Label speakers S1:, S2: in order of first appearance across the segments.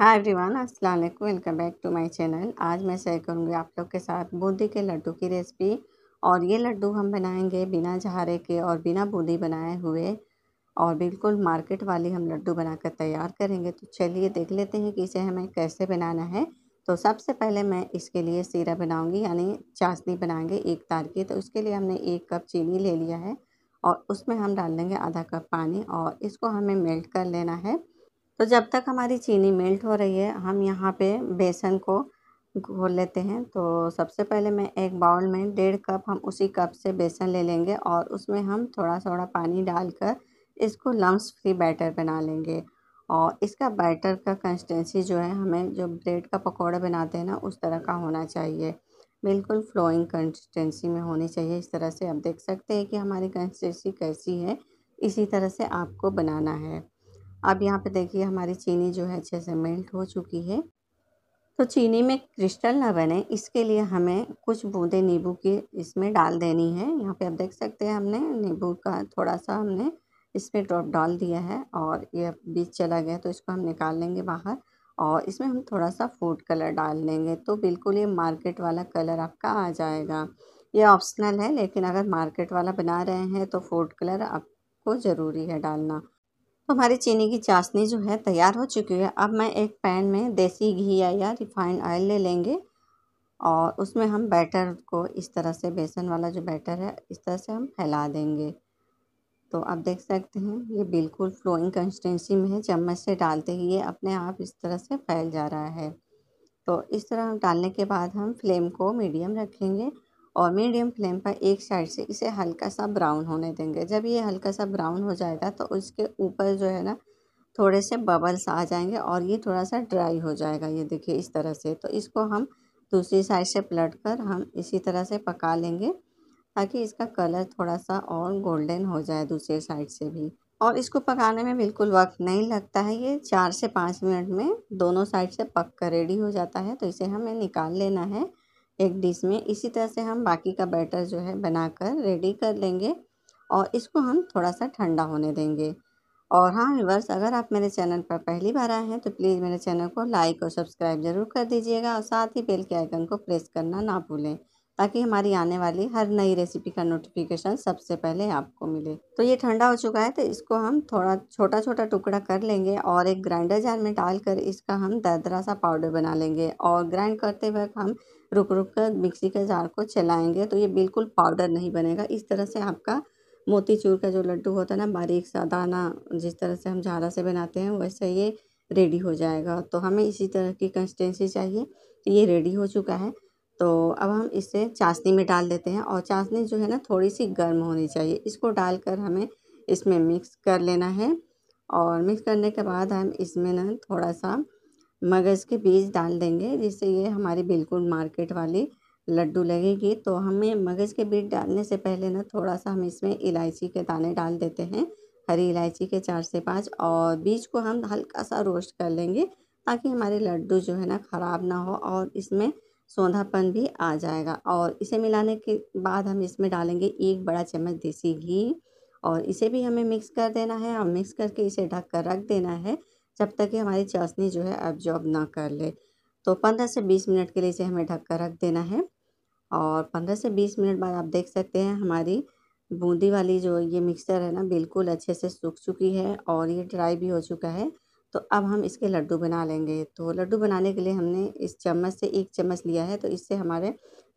S1: हाय everyone अस्सलाम वालेकुम welcome back to my channel आज मैं शेयर करूंगी आप लोग के साथ बूंदी के लड्डू की रेसिपी और ये लड्डू हम बनाएंगे बिना झारे के और बिना बूंदी बनाए हुए और बिल्कुल मार्केट वाली हम लड्डू बनाकर तैयार करेंगे तो चलिए देख लेते हैं कि इसे हमें कैसे बनाना है तो सबसे पहले मैं इसके लिए सीरा बनाऊँगी यानी चाशनी बनाएंगे एक तार की तो उसके लिए हमने एक कप चीनी ले लिया है और उसमें हम डाल देंगे आधा कप पानी और इसको हमें मेल्ट कर लेना है तो जब तक हमारी चीनी मेल्ट हो रही है हम यहाँ पे बेसन को घोल लेते हैं तो सबसे पहले मैं एक बाउल में डेढ़ कप हम उसी कप से बेसन ले लेंगे और उसमें हम थोड़ा थोड़ा पानी डालकर इसको लम्स फ्री बैटर बना लेंगे और इसका बैटर का कंसिस्टेंसी जो है हमें जो ब्रेड का पकौड़ा बनाते हैं ना उस तरह का होना चाहिए बिल्कुल फ्लोइंग कंसिस्टेंसी में होनी चाहिए इस तरह से आप देख सकते हैं कि हमारी कंसिस्टेंसी कैसी है इसी तरह से आपको बनाना है अब यहाँ पे देखिए हमारी चीनी जो है अच्छे से मेल्ट हो चुकी है तो चीनी में क्रिस्टल ना बने इसके लिए हमें कुछ बूंदे नींबू की इसमें डाल देनी है यहाँ पे आप देख सकते हैं हमने नींबू का थोड़ा सा हमने इसमें ड्रॉप डाल दिया है और ये बीच चला गया तो इसको हम निकाल लेंगे बाहर और इसमें हम थोड़ा सा फूड कलर डाल लेंगे तो बिल्कुल ये मार्केट वाला कलर आपका आ जाएगा ये ऑप्शनल है लेकिन अगर मार्केट वाला बना रहे हैं तो फूड कलर आपको ज़रूरी है डालना तो हमारी चीनी की चाशनी जो है तैयार हो चुकी है अब मैं एक पैन में देसी घी या रिफाइंड ऑयल ले लेंगे और उसमें हम बैटर को इस तरह से बेसन वाला जो बैटर है इस तरह से हम फैला देंगे तो आप देख सकते हैं ये बिल्कुल फ्लोइंग कंसिस्टेंसी में है चम्मच से डालते ही ये अपने आप इस तरह से फैल जा रहा है तो इस तरह डालने के बाद हम फ्लेम को मीडियम रखेंगे और मीडियम फ्लेम पर एक साइड से इसे हल्का सा ब्राउन होने देंगे जब ये हल्का सा ब्राउन हो जाएगा तो उसके ऊपर जो है ना थोड़े से बबल्स आ जाएंगे और ये थोड़ा सा ड्राई हो जाएगा ये देखिए इस तरह से तो इसको हम दूसरी साइड से पलट कर हम इसी तरह से पका लेंगे ताकि इसका कलर थोड़ा सा और गोल्डन हो जाए दूसरी साइड से भी और इसको पकाने में बिल्कुल वक्त नहीं लगता है ये चार से पाँच मिनट में दोनों साइड से पक कर रेडी हो जाता है तो इसे हमें निकाल लेना है एक डिश में इसी तरह से हम बाकी का बैटर जो है बनाकर रेडी कर लेंगे और इसको हम थोड़ा सा ठंडा होने देंगे और हाँ व्यूवर्स अगर आप मेरे चैनल पर पहली बार आए हैं तो प्लीज़ मेरे चैनल को लाइक और सब्सक्राइब ज़रूर कर दीजिएगा और साथ ही बेल के आइकन को प्रेस करना ना भूलें ताकि हमारी आने वाली हर नई रेसिपी का नोटिफिकेशन सबसे पहले आपको मिले तो ये ठंडा हो चुका है तो इसको हम थोड़ा छोटा छोटा टुकड़ा कर लेंगे और एक ग्राइंडर जार में डालकर इसका हम दरदरा सा पाउडर बना लेंगे और ग्राइंड करते वक्त हम रुक रुक कर मिक्सी के जार को चलाएँगे तो ये बिल्कुल पाउडर नहीं बनेगा इस तरह से आपका मोतीचूर का जो लड्डू होता है ना बारीक सा दाना जिस तरह से हम झारा से बनाते हैं वैसे ये रेडी हो जाएगा तो हमें इसी तरह की कंसिस्टेंसी चाहिए तो ये रेडी हो चुका है तो अब हम इसे चाशनी में डाल देते हैं और चाशनी जो है ना थोड़ी सी गर्म होनी चाहिए इसको डालकर हमें इसमें मिक्स कर लेना है और मिक्स करने के बाद हम इसमें ना थोड़ा सा मगज़ के बीज डाल देंगे जिससे ये हमारी बिल्कुल मार्केट वाली लड्डू लगेगी तो हमें मगज़ के बीज डालने से पहले ना थोड़ा सा हम इसमें इलायची के दाने डाल देते हैं हरी इलायची के चार से पाँच और बीज को हम हल्का सा रोस्ट कर लेंगे ताकि हमारे लड्डू जो है ना ख़राब ना हो और इसमें सौधापन भी आ जाएगा और इसे मिलाने के बाद हम इसमें डालेंगे एक बड़ा चम्मच देसी घी और इसे भी हमें मिक्स कर देना है और मिक्स करके इसे ढक कर रख देना है जब तक कि हमारी चाशनी जो है एब्जॉर्ब ना कर ले तो पंद्रह से बीस मिनट के लिए इसे हमें ढक कर रख देना है और पंद्रह से बीस मिनट बाद आप देख सकते हैं हमारी बूंदी वाली जो ये मिक्सचर है ना बिल्कुल अच्छे से सूख चुकी है और ये ड्राई भी हो चुका है तो अब हम इसके लड्डू बना लेंगे तो लड्डू बनाने के लिए हमने इस चम्मच से एक चम्मच लिया है तो इससे हमारे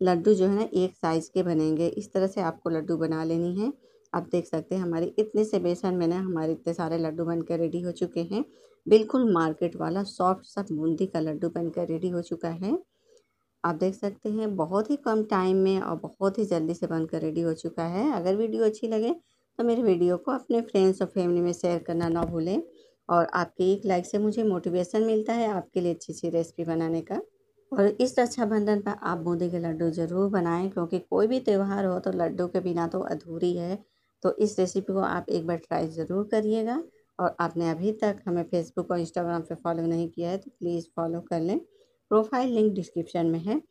S1: लड्डू जो है ना एक साइज़ के बनेंगे इस तरह से आपको लड्डू बना लेनी है आप देख सकते हैं हमारे इतने से बेसन में ना हमारे इतने सारे लड्डू बनकर रेडी हो चुके हैं बिल्कुल मार्केट वाला सॉफ्ट सा बूंदी का लड्डू बनकर रेडी हो चुका है आप देख सकते हैं बहुत ही कम टाइम में और बहुत ही जल्दी से बनकर रेडी हो चुका है अगर वीडियो अच्छी लगे तो मेरे वीडियो को अपने फ्रेंड्स और फैमिली में शेयर करना ना भूलें और आपके एक लाइक से मुझे मोटिवेशन मिलता है आपके लिए अच्छी अच्छी रेसिपी बनाने का और इस रक्षाबंधन पर आप बूंदी के लड्डू ज़रूर बनाएं क्योंकि कोई भी त्यौहार हो तो लड्डू के बिना तो अधूरी है तो इस रेसिपी को आप एक बार ट्राई ज़रूर करिएगा और आपने अभी तक हमें फेसबुक और इंस्टाग्राम पर फॉलो नहीं किया है तो प्लीज़ फॉलो कर लें प्रोफाइल लिंक डिस्क्रिप्शन में है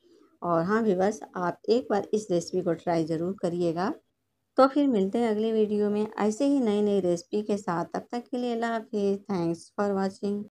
S1: और हाँ विवर्स आप एक बार इस रेसिपी को ट्राई ज़रूर करिएगा तो फिर मिलते हैं अगले वीडियो में ऐसे ही नई नई रेसिपी के साथ तब तक के लिए अल्लाह हाफिज़ थैंक्स फॉर वॉचिंग